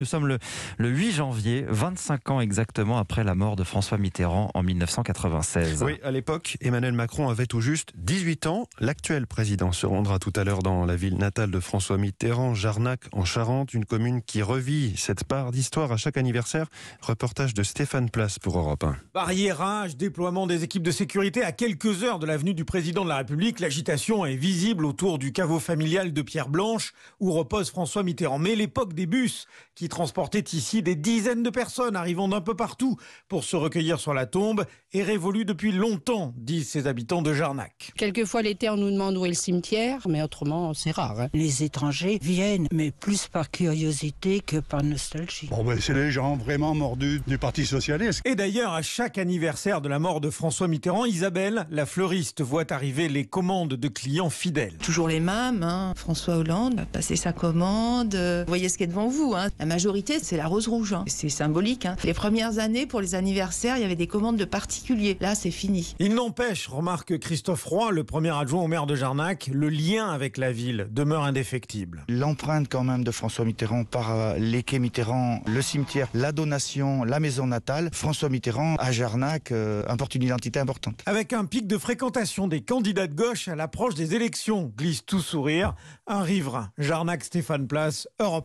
Nous sommes le, le, 8 janvier, 25 ans exactement après la mort de François Mitterrand en 1996. Oui, à l'époque, Emmanuel Macron avait tout juste 18 ans. L'actuel président se rendra tout à l'heure dans la ville natale de François Mitterrand, Jarnac, en Charente, une commune qui revit cette part d'histoire à chaque anniversaire. Reportage de Stéphane Place pour Europe 1. rage, déploiement des équipes de sécurité à quelques heures de l'avenue du président de la République, l'agitation est visible autour du caveau familial de Pierre Blanche où repose François Mitterrand. Mais l'époque des bus qui transportait ici des dizaines de personnes arrivant d'un peu partout pour se recueillir sur la tombe, et révolue depuis longtemps, disent ses habitants de Jarnac. Quelquefois l'été, on nous demande où est le cimetière, mais autrement, c'est rare. Hein. Les étrangers viennent, mais plus par curiosité que par nostalgie. Bon, ben, c'est les gens vraiment mordus du Parti Socialiste. Et d'ailleurs, à chaque anniversaire de la mort de François Mitterrand, Isabelle, la fleuriste, voit arriver les commandes de clients fidèles. Toujours les mêmes, hein. François Hollande, a passé sa commande, voyez ce qui est devant vous. Hein majorité, c'est la rose rouge. Hein. C'est symbolique. Hein. Les premières années, pour les anniversaires, il y avait des commandes de particuliers. Là, c'est fini. Il n'empêche, remarque Christophe Roy, le premier adjoint au maire de Jarnac, le lien avec la ville demeure indéfectible. L'empreinte quand même de François Mitterrand par euh, les quais Mitterrand, le cimetière, la donation, la maison natale. François Mitterrand, à Jarnac, euh, importe une identité importante. Avec un pic de fréquentation des candidats de gauche à l'approche des élections, glisse tout sourire, un riverain. Jarnac Stéphane Place, Europe